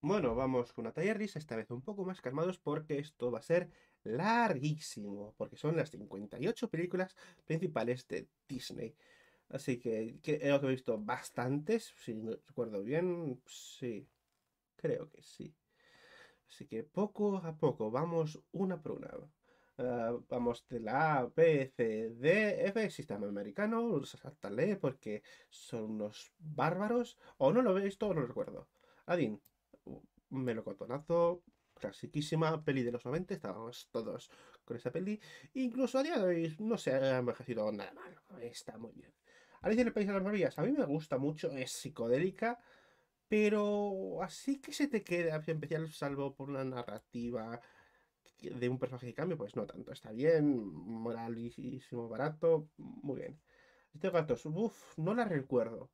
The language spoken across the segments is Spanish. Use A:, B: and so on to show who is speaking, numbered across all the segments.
A: Bueno, vamos con risa esta vez un poco más calmados porque esto va a ser larguísimo, porque son las 58 películas principales de Disney. Así que creo que he visto bastantes, si no recuerdo bien, sí, creo que sí. Así que poco a poco, vamos una por una. Ah, vamos de la A, B, C, D, F, sistema americano, porque son unos bárbaros. O no lo veis todo no lo recuerdo. Adin melocotonazo, clasiquísima, peli de los 90, estábamos todos con esa peli. Incluso a día de hoy no se ha envejecido nada mal, está muy bien. Alicia en el País de las Maravillas, a mí me gusta mucho, es psicodélica, pero así que se te queda especial, salvo por una narrativa de un personaje de cambio pues no tanto, está bien, moralísimo, barato, muy bien. Este gatos, uff, no la recuerdo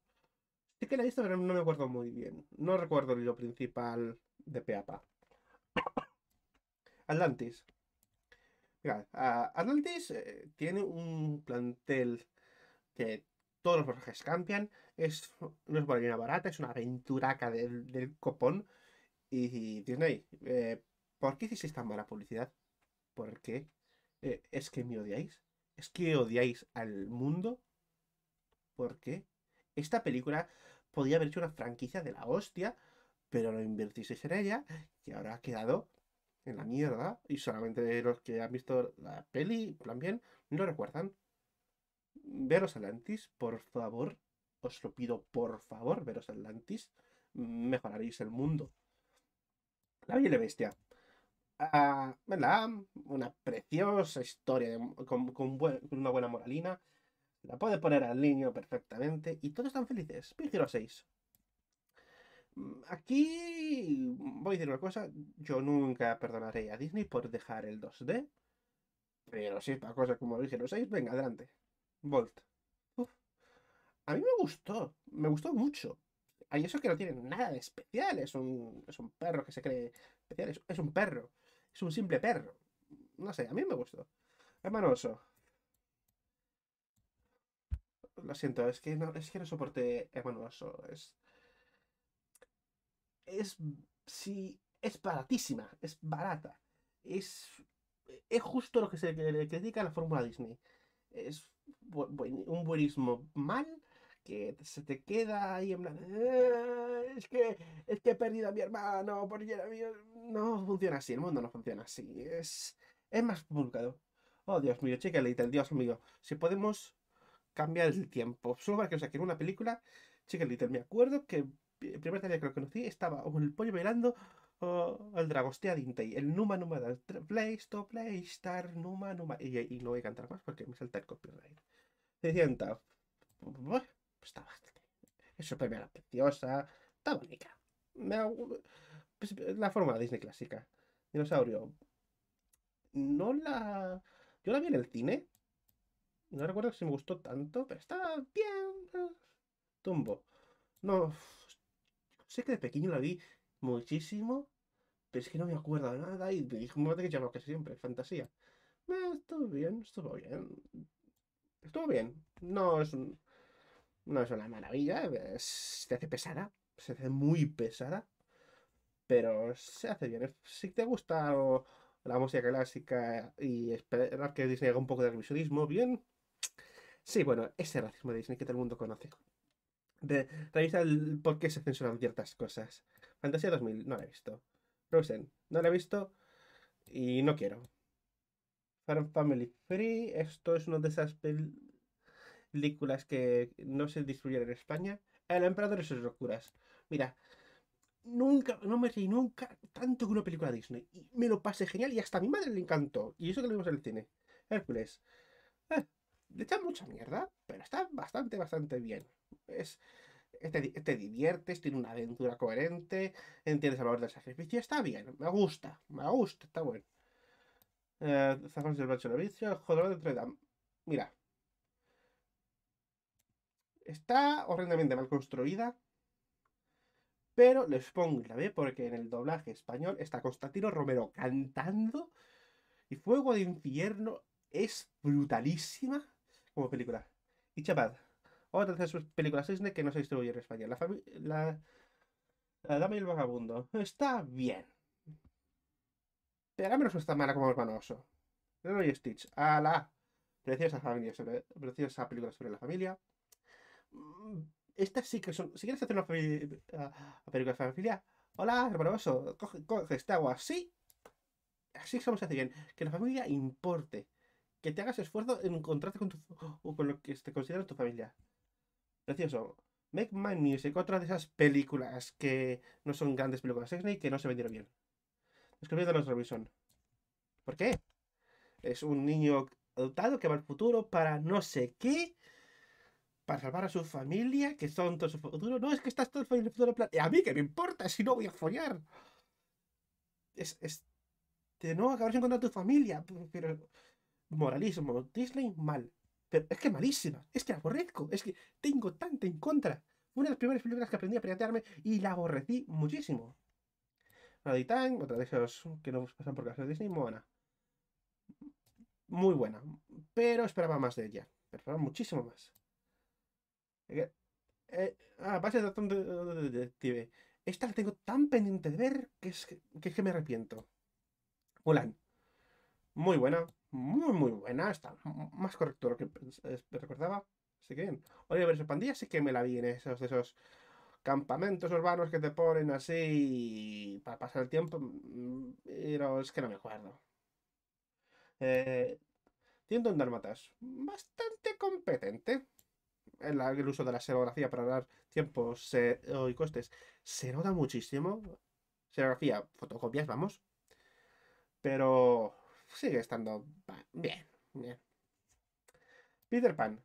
A: que la he visto, pero no me acuerdo muy bien. No recuerdo lo principal de Peapa. Atlantis. Atlantis eh, tiene un plantel que todos los personajes cambian. Es, no es una barata, es una aventuraca del, copón. Y, Disney, eh, ¿por qué hicisteis tan mala publicidad? ¿Por qué? Eh, ¿Es que me odiáis? ¿Es que odiáis al mundo? ¿Por qué? Esta película podía haber hecho una franquicia de la hostia, pero no invertisteis en ella y ahora ha quedado en la mierda y solamente los que han visto la peli, plan bien, no recuerdan. Veros Atlantis, por favor, os lo pido por favor, veros Atlantis, mejoraréis el mundo. La Bella Bestia. Ah, una preciosa historia con una buena moralina la puede poner al niño perfectamente y todos están felices. Pi 6. Mm, aquí voy a decir una cosa. Yo nunca perdonaré a Disney por dejar el 2D. Pero si es para cosas como dije 6, venga, adelante. Volt. A mí me gustó. Me gustó mucho. Hay eso que no tiene nada de especial. Es un, es un perro que se cree especial. Es, es un perro. Es un simple perro. No sé, a mí me gustó. Hermanoso lo siento, es que no, es que no eh, Es, es, sí, es baratísima, es barata. Es, es justo lo que se le critica a la fórmula Disney. Es un buenismo mal que se te queda ahí en plan. Eh, es que, es que he perdido a mi hermano porque No funciona así, el mundo no funciona así. Es, es más complicado. Oh, Dios mío, chica, el Dios mío. Si podemos cambia el tiempo. Solo para que os sea, que en una película, Chicken Little, me acuerdo que el eh, primer día que lo conocí estaba o el pollo bailando o oh, el dragostea Dintei, el Numa Numa del Play, Stop Play, Star Numa Numa. Y, no voy a cantar más porque me salta el copyright. Se sienta. Pues está bastante. Es súper bien preciosa, está bonita. Pues, la forma de Disney clásica. Dinosaurio. No la. Yo la vi en el cine no recuerdo si me gustó tanto, pero estaba bien. Eh. Tumbo. No. Sé que de pequeño la vi muchísimo, pero es que no me acuerdo de nada y me dijo un que llamaba que siempre, fantasía. Eh, estuvo bien, estuvo bien. Estuvo bien. No es no es una maravilla, se hace pesada, se hace muy pesada, pero se hace bien. Si te gusta la música clásica y esperar que Disney haga un poco de revisionismo, bien, Sí, bueno, ese racismo de Disney que todo el mundo conoce. De, el por qué se censuran ciertas cosas. Fantasía 2000, no la he visto. Frozen, no la he visto y no quiero. Family Free, esto es una de esas películas que no se distribuyeron en España. El Emperador y sus locuras. Mira, nunca, no me reí nunca tanto que una película de Disney. Y me lo pasé genial y hasta a mi madre le encantó. Y eso que lo vimos en el cine. Hércules. Ah, le echan mucha mierda, pero está bastante, bastante bien. Es, te, diviertes, tiene una aventura coherente, entiendes el valor del sacrificio, está bien, me gusta, me gusta, está bueno. Eh, del Bacho Novicio, de Tredam Mira. Está horrendamente mal construida, pero les pongo la B porque en el doblaje español está Constantino Romero cantando y Fuego de Infierno es brutalísima como película. Y Chapad, otra de sus películas Disney que no se distribuye en España. La, la, la Dama y el Vagabundo. Está bien. Pero al menos no está mala como Hermano Oso. Lilo y Stitch. A preciosa familia preciosa película sobre la familia. Mm, Estas sí que son. Si quieres hacer una, ah, película de familia, hola, hermano Oso, coge, esta este agua así. Así es como se hace bien. Que la familia importe que te hagas esfuerzo en encontrarte con, tu, o con lo que te considera tu familia. Precioso. Make My Music, otra de esas películas que no son grandes películas Disney que no se vendieron bien. Descubriendo los Robinson. ¿Por qué? Es un niño adoptado que va al futuro para no sé qué, para salvar a su familia, que son todo su futuro. No, es que estás todo el futuro plan. a mí que me importa si no voy a follar? Es, es de no de encontrar tu familia, pero moralismo Disney mal. Pero es que malísima, es que aborrezco, es que tengo tanta en contra. Una de las primeras películas que aprendí a piratearme y la aborrecí muchísimo. Maditang, otra de esas que no pasan por casa de Disney, buena. Muy buena, pero esperaba más de ella, esperaba muchísimo más. Eh, eh, ah, base de ratón de detective. Esta la tengo tan pendiente de ver que es que, que, es que me arrepiento. Mulan muy buena, muy, muy buena. Está más correcto lo que recordaba. Así que bien. Oliver su pandilla sí que me la vi en esos, esos campamentos urbanos que te ponen así para pasar el tiempo. Mm, pero es que no me acuerdo. Eh, Tiendo en matas. Bastante competente. El, el, uso de la serografía para dar tiempos eh, y costes se nota muchísimo. Serografía, fotocopias, vamos. Pero sigue estando bien, bien. Peter Pan.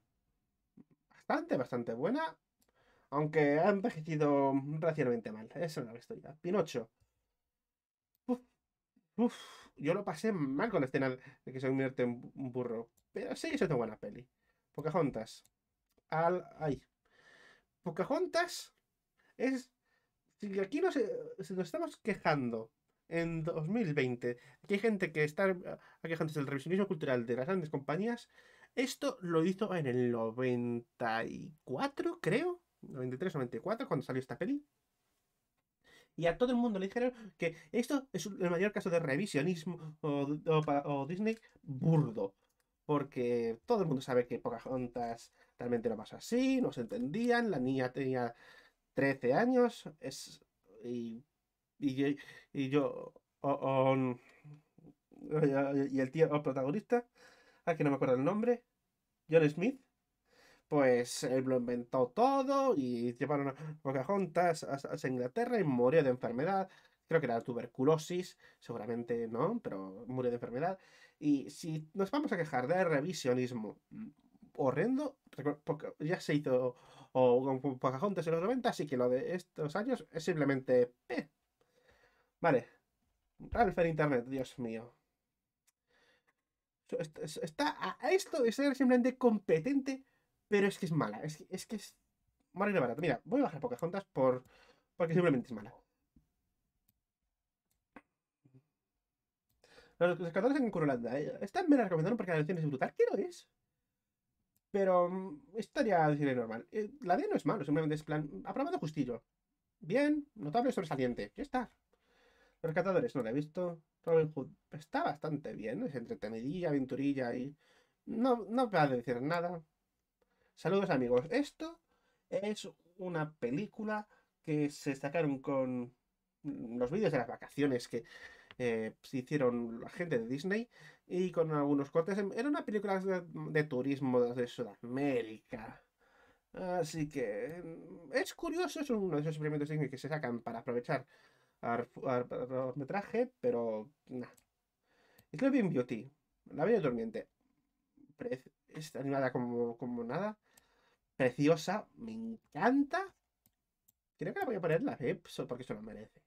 A: Bastante, bastante buena. Aunque ha envejecido racialmente mal. Eso no lo estoy ya. Pinocho. Uf, yo lo pasé mal con la escena de que se convierte en un burro. Pero sí, eso es una buena peli. Pocahontas. Al. Ay. Pocahontas es. Si aquí nos estamos quejando en 2020. Aquí hay gente que está quejándose ah, del revisionismo cultural de las grandes compañías. Esto lo hizo en el 94, creo. 93, 94, cuando salió esta peli. Y a todo el mundo le dijeron que esto es el mayor caso de revisionismo o, Disney burdo. Porque todo el mundo sabe que pocas Pocahontas realmente no pasa así, no se entendían, la niña tenía 13 años, es, y y, y yo, mm, y el tío, protagonista, ah que no me acuerdo el nombre, John Smith, pues él lo inventó todo y llevaron a Pocahontas a, Inglaterra y murió de enfermedad. Creo que era tuberculosis, seguramente no, pero murió de enfermedad. Y si nos vamos a quejar de revisionismo mm, horrendo, ya se hizo o, o, Pocahontas en los 90, así que lo de estos años es simplemente eh, Vale. en Internet, Dios mío. Está a esto de ser simplemente competente, pero es que es mala. Es que es, que mala y no barata. Mira, voy a bajar pocas juntas por, porque simplemente es mala. Los escritores en Curulanda. Eh, están me la recomendaron porque la lección es brutal. ¿Qué lo es? Pero mm, estaría estaría decirle normal. Eh, la D no es malo, simplemente es plan aprobado justillo. Bien, notable, sobresaliente. Ya está catadores no lo he visto. Robin Hood está bastante bien, es entretenidilla, aventurilla y no, no va a decir nada. Saludos amigos, esto es una película que se sacaron con los vídeos de las vacaciones que eh, se hicieron la gente de Disney y con algunos cortes. Era una película de, turismo de Sudamérica. Así que mm, es curioso, es uno de esos experimentos que se sacan para aprovechar metrajes pero nada es bien Beauty, La Bella Durmiente. está es animada como, como nada. Preciosa, me encanta. Creo que la voy a poner la solo porque se lo merece.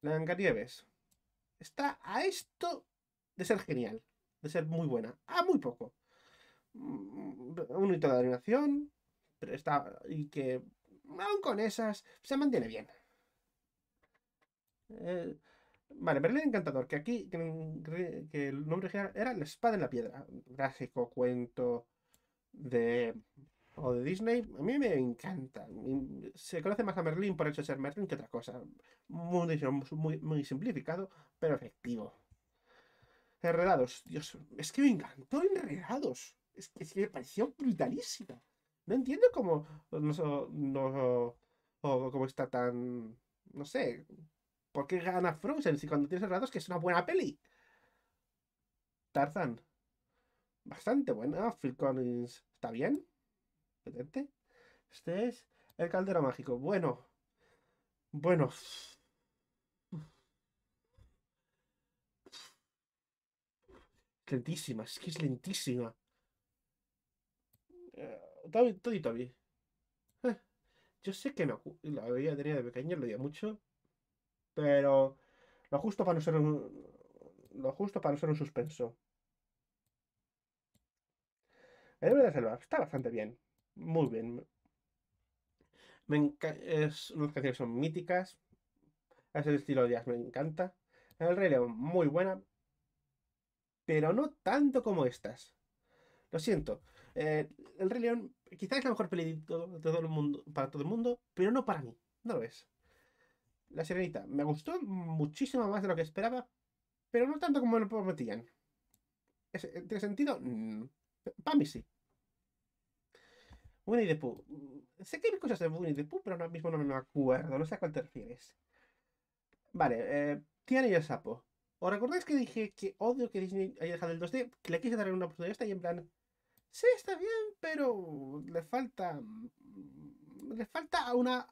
A: Blancanieves. Está a esto de ser genial, de ser muy buena. A muy poco. Mm, un hito de animación, pero está. Y que, aún con esas, se mantiene bien. Eh, vale, Merlín Encantador, que aquí que, el nombre era La Espada en la Piedra. Gráfico, cuento de o de Disney, a mí me encanta. Se conoce más a Merlín por hecho de ser Merlín que otra cosa. Muy, muy, simplificado, pero efectivo. Enredados, Dios, es que me encantó Enredados. Es que, me pareció brutalísima. No entiendo cómo no, cómo está tan, no sé, ¿Por qué gana Frozen si cuando tienes ratos que es una buena peli? Tarzan. Bastante buena. Phil está bien. Este es el caldero mágico. Bueno. Bueno. lentísima, es que es lentísima. Uh, Toby, Toby. Eh, yo sé que me la veía tenía de pequeño, lo veía mucho pero lo justo para no ser un, lo justo para no ser un suspenso. El héroe de selva está bastante bien, muy bien. es, las canciones son míticas, es el estilo de jazz, me encanta. El Rey León, muy buena, pero no tanto como estas. Lo siento. Eh, el Rey León quizás es la mejor peli el mundo, para todo el mundo, pero no para mí. No lo es. La serenita me gustó muchísimo más de lo que esperaba, pero no tanto como me lo prometían. Eh, ¿Tiene sentido? Mm, Para mí sí. Winnie the Pooh. Mm, sé que hay cosas de Winnie the Pooh, pero ahora mismo no me acuerdo. No sé a cuál te refieres. Vale, eh, Tiana y el sapo. ¿Os recordáis que dije que odio que Disney haya dejado el 2D? Que le quise dar una oportunidad esta y en plan... Sí, está bien, pero le falta... Mm, le falta una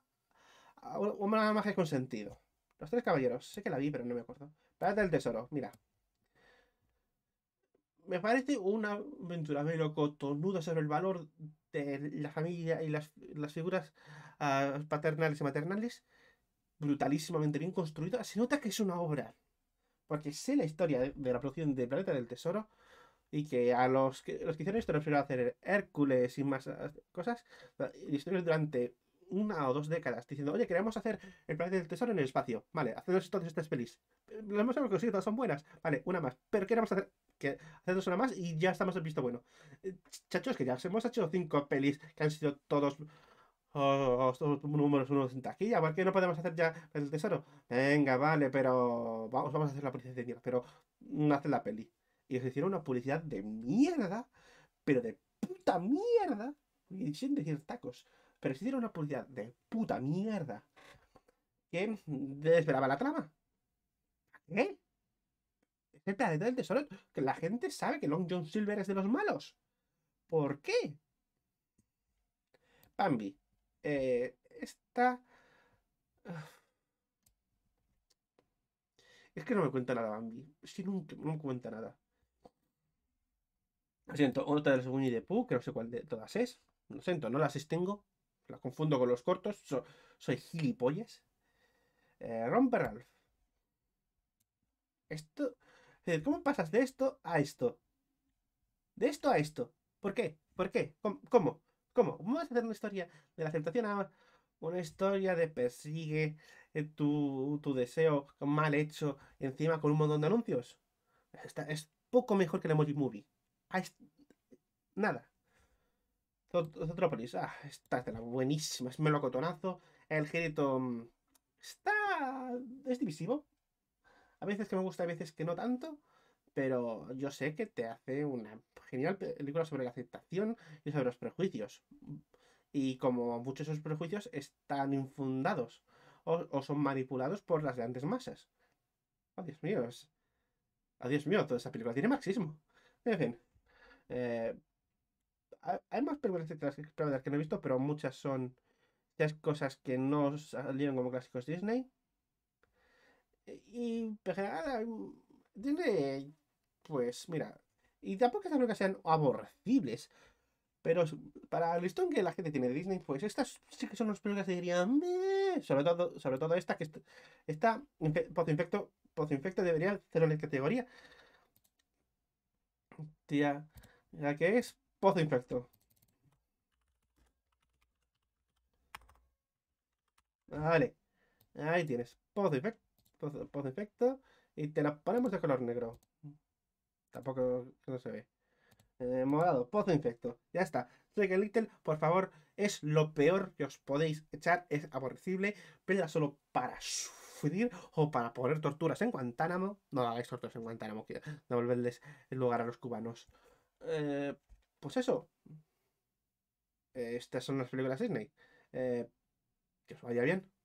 A: Ah, una magia con sentido. Los tres caballeros. Sé que la vi, pero no me acuerdo. Planeta del tesoro. Mira. Me parece una aventura cotonuda sobre el valor de la familia y las, figuras ah, paternales y maternales. Brutalísimamente bien construida. Se nota que es una obra. Porque sé la historia de, la producción de Planeta del Tesoro y que a los que, los que hicieron esto a hacer Hércules y más ah, cosas, historias durante una o dos décadas diciendo, oye, queremos hacer el planeta del tesoro en el espacio. Vale, hacedos entonces estas pelis. Las hemos conseguido, todas son buenas. Vale, una más. Pero queremos hacer que una más y ya estamos en visto bueno. Eh, chachos, que ya hemos hecho cinco pelis que han sido todos oh, oh, todos números uno en taquilla. ¿Por qué no podemos hacer ya el tesoro? Venga, vale, pero vamos, vamos a hacer la publicidad de mierda. Pero no hacen la peli. Y os hicieron una publicidad de mierda, pero de puta mierda. Y sin decir tacos. Pero si tiene una publicidad de puta mierda. Que desvelaba la trama. ¿Eh? Es el del tesoro. Que la gente sabe que Long John Silver es de los malos. ¿Por qué? Bambi. Eh, esta. Es que no me cuenta nada, Bambi. Es no, me cuenta nada. Lo siento, otra de las y de Pooh, que no sé cuál de todas es. Lo siento, no las tengo la confundo con los cortos. soy gilipollas. Eh, Romper Ralph. Esto. ¿Cómo pasas de esto a esto? De esto a esto. ¿Por qué? ¿Por qué? ¿Cómo? ¿Cómo? ¿Cómo vas a hacer una historia de la aceptación a una historia de persigue eh, tu, tu deseo mal hecho encima con un montón de anuncios? es poco mejor que la Emoji Movie. Nada. Zotrópolis, ah, esta es de la buenísima, es melocotonazo. El género mm, está. es divisivo. A veces que me gusta, a veces que no tanto. Pero yo sé que te hace una genial película sobre la aceptación y sobre los prejuicios. Y como muchos de esos prejuicios están infundados o, son manipulados por las grandes masas. ¡adiós oh, Dios mío, es... Oh, Dios mío, toda esa película tiene marxismo. En fin. Eh, hay más películas de que no he visto, pero muchas son cosas que no salieron como clásicos Disney. E, y en Disney, pues mira, y tampoco esas películas sean aborrecibles, pero para el listón que la gente tiene de Disney, pues estas sí que son las películas que dirían, sobre todo, sobre todo esta, que esta, infecto Pozo infecto debería ser una categoría. Tía, la que es, Pozo de Vale. Ahí tienes. Pozo Infecto. Y te la ponemos de color negro. Tampoco se ve. Eh, morado, Pozo infecto. Ya está. Trigger Little, por favor, es lo peor que os podéis echar. Es aborrecible. Pero solo para sufrir o para poner torturas en Guantánamo. No hagáis torturas en Guantánamo, que devolverles el lugar a los cubanos. Eh, pues eso. Eh, estas son las películas Disney. Eh, que os vaya bien.